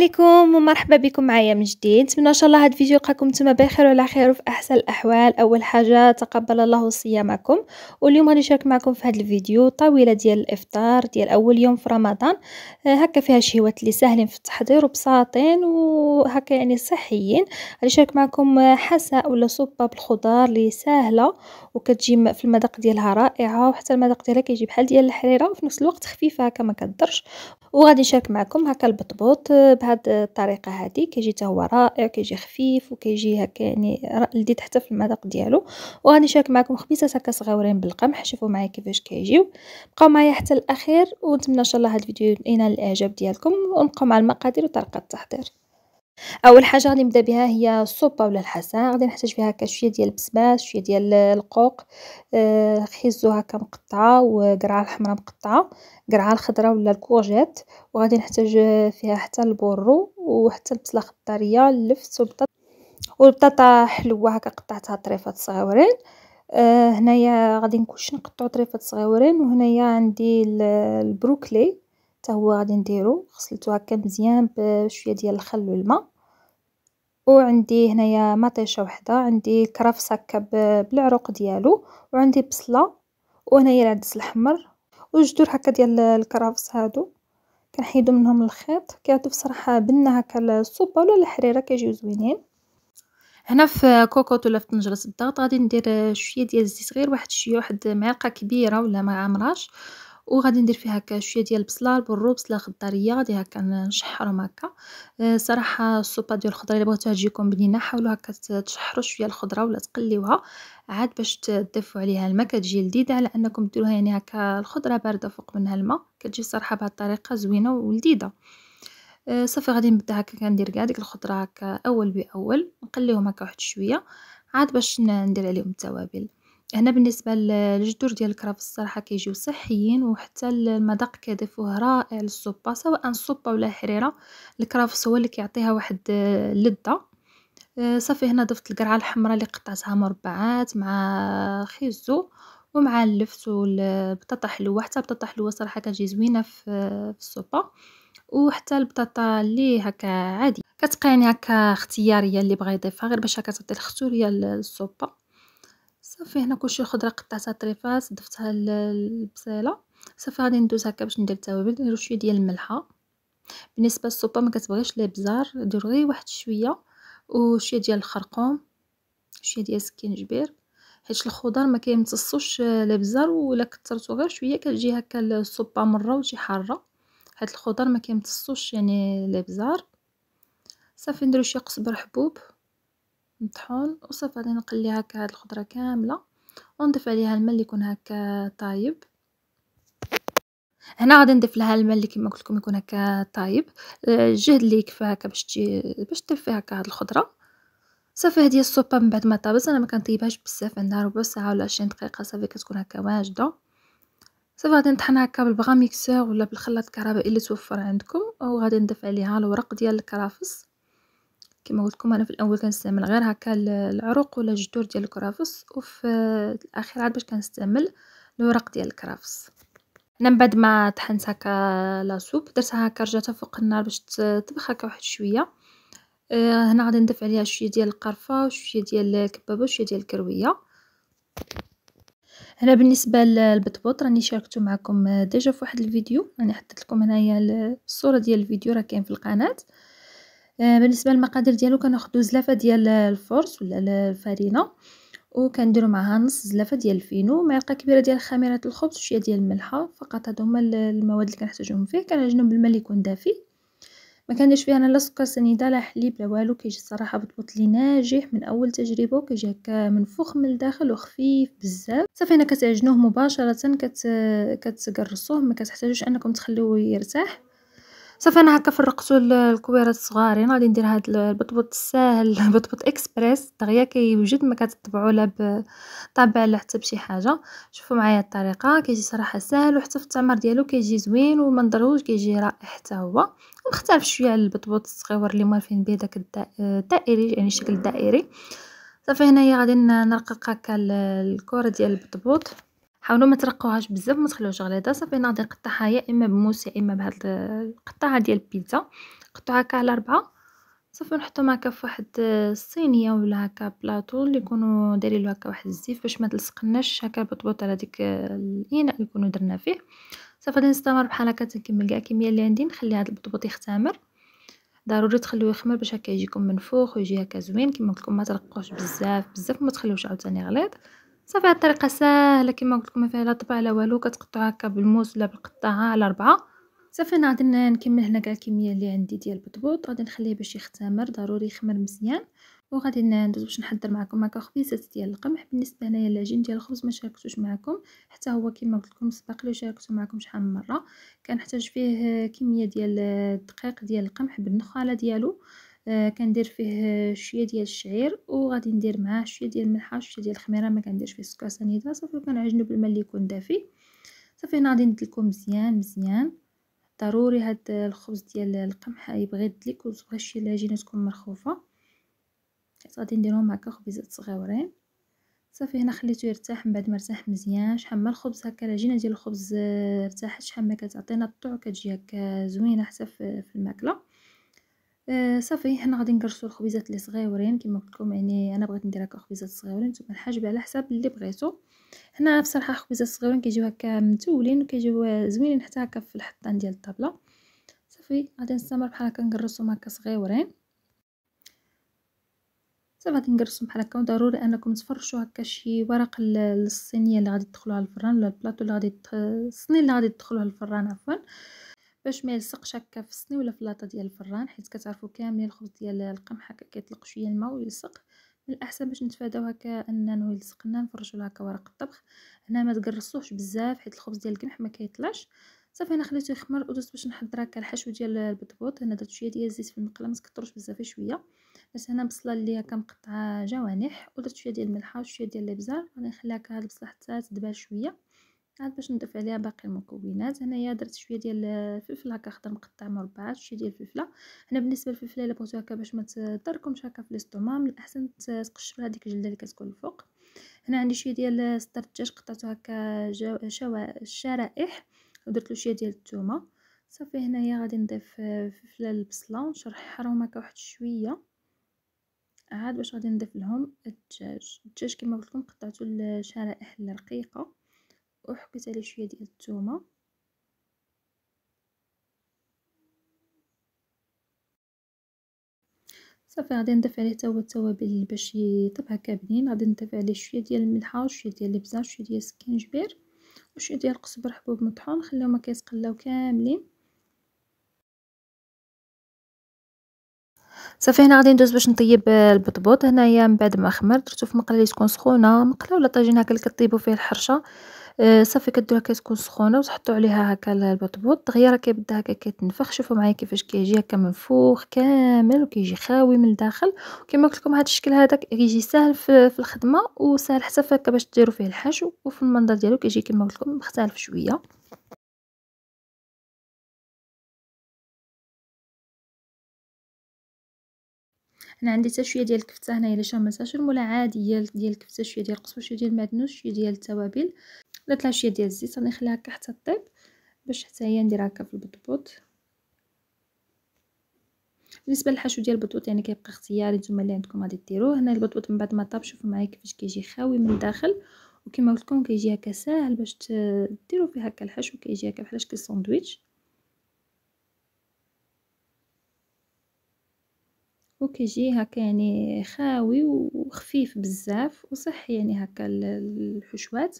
عليكم ومرحبا بكم معايا من جديد نتمنى ان شاء الله هذا الفيديو يلقاكم نتوما بخير وعلى خير وفي احسن الاحوال اول حاجه تقبل الله صيامكم واليوم غادي نشارك معكم في هذا الفيديو طويله ديال الافطار ديال اول يوم في رمضان آه، هكا فيها شهوات اللي ساهلين في التحضير وبساطين وهكا يعني صحيين غادي نشارك معكم آه، حساء ولا صوبه بالخضار اللي ساهله وكتجي في المذاق ديالها رائعه وحتى المذاق ديالها كيجي بحال ديال الحريره وفي نفس الوقت خفيفه هكا ما وغادي نشارك معكم هكا البطبوط آه، بهاد الطريقه هذه كيجي حتى هو رائع كيجي خفيف وكيجي هكا يعني لذيذ حتى في المذاق ديالو وغادي نشارك معكم خبيزات هكا صغيورين بالقمح شوفوا معايا كيفاش كيجيو بقاو معايا حتى الاخير ونتمنى ان شاء الله هاد الفيديو ينال الاعجاب ديالكم ونبقاو مع المقادير وطريقه التحضير اول حاجه غادي نبدا بها هي الصوبه ولا الحساء غادي نحتاج فيها هكا شويه ديال البسباس شويه ديال القوق آه خيزو هكا مقطعه وقرعه الحمراء مقطعه قرعه الخضراء ولا الكورجيت وغادي نحتاج فيها حتى البورو وحتى البصله خضاريه اللفت والبطاطا والبطاطا حلوه هكا قطعتها طريفات صغيورين آه هنايا غادي نكوش نقطعو طريفات صغيورين وهنايا عندي البروكلي تا هو غادي نديرو غسلتو هكا مزيان بشويه ديال الخل والماء وعندي هنايا مطيشة وحدة عندي هكا بالعروق ديالو وعندي بصلة وهنايا العدس الاحمر وجدور هكا ديال الكرفس هادو كنحيدو منهم الخيط كيعطيو بصراحه بنه هكا الصوبه ولا الحريره كيجيو زوينين هنا في كوكوط ولا في طنجره الضغط غادي ندير شويه ديال الزيت غير واحد شويه واحد معلقه كبيره ولا ما عامراش وغادي ندير فيها هكا شويه ديال البصله البرو بصله خضريه غادي هكا نشحرهم هكا آه، صراحه السوبه ديال الخضره الا بغيتوها تجيكم بنينه حاولوا هكا تشحروا شويه الخضره ولا تقليوها عاد باش تضيفوا عليها الماء كتجي لذيذه على انكم ديروها يعني هكا الخضره بارده فوق منها الماء كتجي صراحه بهذه الطريقه زوينه ولذيذه آه، صافي غادي نبدا هكا كندير كاع ديك الخضره هكا اول باول نقليهم هكا واحد شويه عاد باش ندير عليهم التوابل هنا بالنسبه للجدور ديال الكراف الصراحه كيجيو صحيين وحتى المذاق كيضيفوه رائع للصوبه سواء صوبه ولا حريره الكرافس هو اللي كيعطيها واحد اللذه آه، صافي هنا ضفت القرعه الحمراء اللي قطعتها مربعات مع خيزو ومع اللفت والبطاطا حلوه حتى البطاطا حلوه صراحه كتجي زوينه في الصوبه وحتى البطاطا اللي هكا عادي كتبقى يعني هكا اختياريه اللي بغى يضيفها غير باش هكا تعطي الختورية للصوبه صافي هنا كلشي خضره قطعتها طريفات ضفتها للبصيله صافي غادي ندوز هكا باش ندير التوابل ندير شويه ديال الملحه بالنسبه للصوبه ما كتبغيش لي بزار دير غير واحد شويه وشويه ديال الخرقوم شويه ديال السكينجبير حيت الخضر ما كيمتصوش آه، لا بزار ولا كثرتو غير شويه كتجي هكا الصوبا مره وتجي حاره حيت الخضر ما كيمتصوش يعني لا بزار صافي نديرو شي قزبر حبوب نطحون وصافي غادي نقلي هكا هاد الخضره كامله ونضيف عليها الماء اللي يكون هكا طايب هنا غادي نضيف لها الماء اللي كما قلت لكم يكون هكا طايب الجهد آه، اللي يكفي هكا باش تجي باش ترفي هكا هاد الخضره صافي هذه السوبه من بعد ما طابت انا ما كنطيبهاش بزاف عندها ربع ساعه ولا 20 دقيقه صافي كتكون هكا واجده صافي غادي نطحنها هكا بالبغاميكسور ولا بالخلاط الكهربائي اللي توفر عندكم وغادي نضيف عليها الورق ديال الكرافس كما قلت لكم انا في الاول كنستعمل غير هكا العروق ولا الجذور ديال الكرافس وفي الاخير عاد باش كنستعمل الورق ديال الكرافس انا من بعد ما طحنت هكا لاصوب درتها هكا رجعتها فوق النار باش تطبخ هكا واحد شويه آه، هنا غادي نضيف عليها شويه ديال القرفه وشويه ديال الكبابه وشويه ديال الكرويه هنا بالنسبه للبطبوط راني شاركته معكم ديجا في واحد الفيديو راني حطيت لكم هنايا الصوره ديال الفيديو راه كاين في القناه آه، بالنسبه للمقادير ديالو كناخذوا زلافه ديال الفرص ولا الفرينه وكنديروا معها نص زلافه ديال الفينو معلقه كبيره ديال خميره الخبز وشويه ديال الملحه فقط هادو هما المواد اللي كنحتاجهم فيه كنعجنهم بالماء اللي يكون دافي ما كنديرش فيه انا لا سكر سنيده لا حليب لا والو كيجي الصراحه بطبط لي ناجح من اول تجربه كيجي هكا منفوخ من الداخل وخفيف بزاف صافي انا كتعجنوه مباشره كت كتقرصوه ما كتحتاجوش انكم تخليوه يرتاح صافي انا هكا فرقت الكويرات صغارين غادي ندير هاد البطبط الساهل بطبوط اكسبريس دغيا كيوجد ما كتطبعوا لا بطابع لا حتى بشي حاجه شوفوا معايا الطريقه كيجي صراحه ساهل وحتى في التمر ديالو كيجي زوين ومنضروش كيجي رائع حتى هو مختلف شويه على البطبط الصغيور اللي موالفين به داك الدائري يعني الشكل الدائري صافي هنايا غادي نرقق هكا الكره ديال البطبوط حاولوا ما ترقوهاش بزاف ما تخليوهاش غليظه صافي انا غادي نقطعها يا اما بموس يا اما بهاد القطعه ديال البيتزا قطعها هكا على ربعه صافي نحطهم هكا في واحد الصينيه ولا هكا بلاطو اللي يكونوا دايرين له هكا واحد الزيف باش ما تلصقناش هكا البطبوط على ديك الاناء اللي كنا درنا فيه صافي غادي نستمر بحال هكا تنكمل كاع الكميه اللي عندي نخلي هذا البطبوط يختمر ضروري تخليوه يخمر باش هكا يجيكم من فوق ويجي هكا زوين كما قلت لكم ما ترقوش بزاف بزاف وما تخليوش عاوتاني غليظ صافي هاد الطريقه ساهله كما قلت لكم ما فيها لا طبع لا والو كتقطعوها هكا بالموس ولا بالقطاعه على ربعه صافي انا غادي نكمل هنا كاع الكميه اللي عندي ديال البطبوط غادي نخليه باش يختمر ضروري يخمر مزيان وغادي ندوز باش نحضر معكم هكا خبيزات ديال القمح بالنسبه هنايا العجين ديال الخبز ما شاركتوش معكم حتى هو كما قلت لكم سبق لي شاركته معكم شحال من مره كنحتاج فيه كميه ديال الدقيق ديال القمح بالنخاله ديالو آه، كندير فيه شويه ديال الشعير وغادي ندير معاه شويه ديال الملحه شويه ديال الخميره ما كنديرش فيه السكر سنيده صافي كنعجنو بالماء اللي يكون دافي صافي هنا غادي ندلكو مزيان مزيان ضروري هاد الخبز ديال القمح يبغي يدلك وتبغي شي العجينه تكون مرخوفه حيت غادي نديرهم هكا خبيزات صغيورين صافي هنا خليته يرتاح من بعد ما ارتاح مزيان شحال ما الخبز هكا العجينه ديال الخبز آه، ارتاحت شحال ما كتعطينا الطعم كتجي هكا زوينه حتى في الماكله آه، صافي هنا غادي نكرشو الخبيزات اللي صغيورين كما قلت لكم يعني انا بغيت ندير هكا خبيزات صغيورين نتوما الحاجب على حساب اللي بغيتو هنا بصراحه خبيزات صغيورين كيجيو هكا متولين وكيجيو زوينين حتى هكا في الحطان ديال الطابله صافي غادي نستمر بحال هكا نكرسهم هكا صغيورين صافي غادي نكرسهم بحال هكا وضروري انكم تفرشوا هكا شي ورق الصينيه اللي غادي تدخلوها الفران ولا البلاطو اللي غادي الصينيه اللي غادي تدخلوها الفران عفوا باش ما يلصقش هكا في الصني ولا في لاطه ديال الفران حيت كتعرفوا كاملين الخبز ديال القمح هكا كيطلق شويه الماء ويلصق من الاحسن باش نتفاداو هكا اننا يلصقنا لنا نفرجوا له هكا ورق الطبخ هنا ما تقرصوهش بزاف حيت الخبز ديال القمح ما كيطلعش صافي انا خليته يخمر ودوزت باش نحضر هكا الحشو ديال البطبوط هنا درت شويه ديال الزيت في المقله ما تكثروش بزاف شويه درت هنا بصله اللي هكا مقطعه جوانح ودرت شويه ديال الملحه وشويه ديال الابزار غادي نخليها هكا هاد البصله حتى تدبل شويه عاد باش نضيف عليها باقي المكونات هنايا درت شويه ديال الفلفل هكا خضر مقطع مربعات شويه ديال الفلفله هنا بالنسبه للفلفله الا بغيتو هكا باش ما تضركمش هكا في الاستومام الاحسن تقشروا هذيك الجلده اللي كتكون الفوق هنا عندي شويه ديال صدر الدجاج قطعته هكا شرائح ودرت له شويه ديال الثومه صافي هنايا غادي نضيف فلفله البصله ونشرحهم هكا واحد شويه عاد باش غادي نضيف لهم الدجاج الدجاج كما قلت لكم قطعته الشرائح الرقيقه وحكيت عليه شويه ديال الثومه صافي غادي نضيف عليه تا هو التوابل باش يطيب هكا بنين غادي نضيف عليه شويه ديال الملحه وشويه ديال البزار شويه ديال السكينجبير وشويه ديال القزبر حبوب مطحون نخليهم هكا يتقلاو كاملين صافي هنا غادي ندوز باش نطيب البطبوط هنايا من بعد ما خمر درتو في مقله اللي تكون سخونه مقله ولا طاجين هكا اللي كطيبوا فيه الحرشه آه، صافي هكا كتكون سخونه وتحطوا عليها هكا البطبوط دغيا راه كيبدا هكا كيتنفخ شوفوا معايا كيفاش كيجي هكا منفوخ كامل وكيجي خاوي من الداخل وكما قلت لكم هذا الشكل هذا كيجي ساهل في, الخدمه وسهل حتى هكا باش ديروا فيه الحشو وفي المنظر ديالو كيجي كما قلت لكم مختلف شويه انا عندي حتى شويه ديال الكفته هنا الا شامه المولى عاديه ديال الكفته شويه ديال القصب شويه ديال المعدنوس شويه ديال التوابل درت لها شويه ديال الزيت غادي نخليها هكا حتى طيب باش حتى هي نديرها هكا في البطبوط بالنسبه للحشو ديال البطبوط يعني كيبقى اختياري نتوما اللي عندكم غادي ديروه هنا البطبوط من بعد ما طاب شوفوا معايا كيفاش كيجي خاوي من الداخل وكما قلت لكم كيجي هكا ساهل باش ديروا فيه هكا الحشو كيجي هكا بحال شكل ساندويتش وكيجي هكا يعني خاوي وخفيف بزاف وصحي يعني هكا الحشوات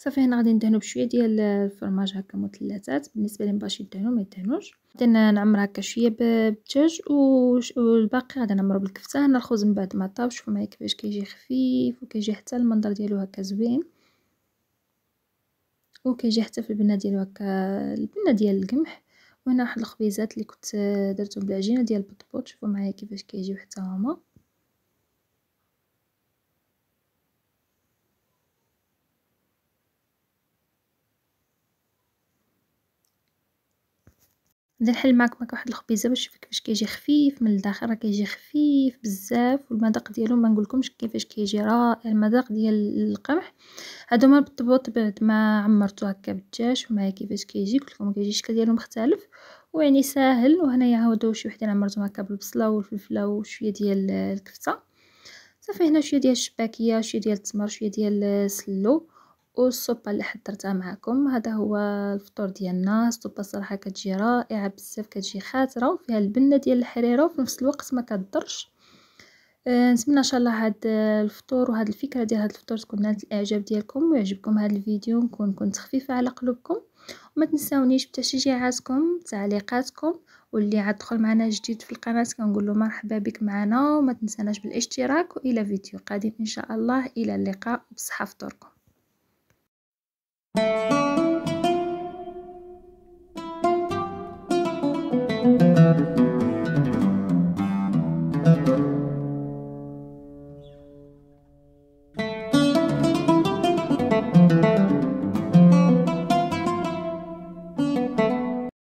صافي هنا غادي ندهنو بشويه ديال الفرماج هكا مثلثات بالنسبه لي مبغاش يدهنو ما يدهنوش غادي نعمر هكا شويه بالدجاج والباقي غادي نعمرو بالكفته هنا الخبز من بعد ما طاب شوفوا معايا كيفاش كيجي خفيف وكيجي حتى المنظر ديالو هكا زوين وكيجي حتى في البنه ديالو هكا البنه ديال القمح وهنا واحد الخبيزات اللي كنت درتهم بالعجينه ديال البطبوط شوفوا معايا كيفاش كيجيو حتى هما غادي نحل معك معك واحد الخبيزه باش تشوفي كيفاش كيجي خفيف من الداخل راه كيجي خفيف بزاف والمذاق ديالو ما نقولكمش كيفاش كيجي رائع المذاق ديال القمح هادو ما بالضبط بعد ما عمرتو هكا بالدجاج ومعايا كيفاش كيجي قلت لكم كيجي الشكل ديالو مختلف ويعني ساهل وهنايا هادو شي وحدين عمرتهم هكا بالبصله والفلفله وشويه ديال الكفته صافي هنا شويه ديال الشباكيه شويه ديال التمر شويه ديال السلو والصوبة اللي حضرتها معكم هذا هو الفطور ديالنا الصوبة صراحه كتجي رائعه بزاف كتجي خاطره وفيها البنه ديال الحريره وفي نفس الوقت ما كتضرش آه، نتمنى ان شاء الله هذا الفطور وهذه الفكره ديال هذا الفطور تكون نالت الاعجاب ديالكم ويعجبكم هذا الفيديو نكون كنت خفيفه على قلوبكم وما تنساونيش بتشجيعاتكم تعليقاتكم واللي عاد دخل معنا جديد في القناه كنقول له مرحبا بك معنا وما تنساناش بالاشتراك والى فيديو قادم ان شاء الله الى اللقاء وبصحه فطوركم Thank you.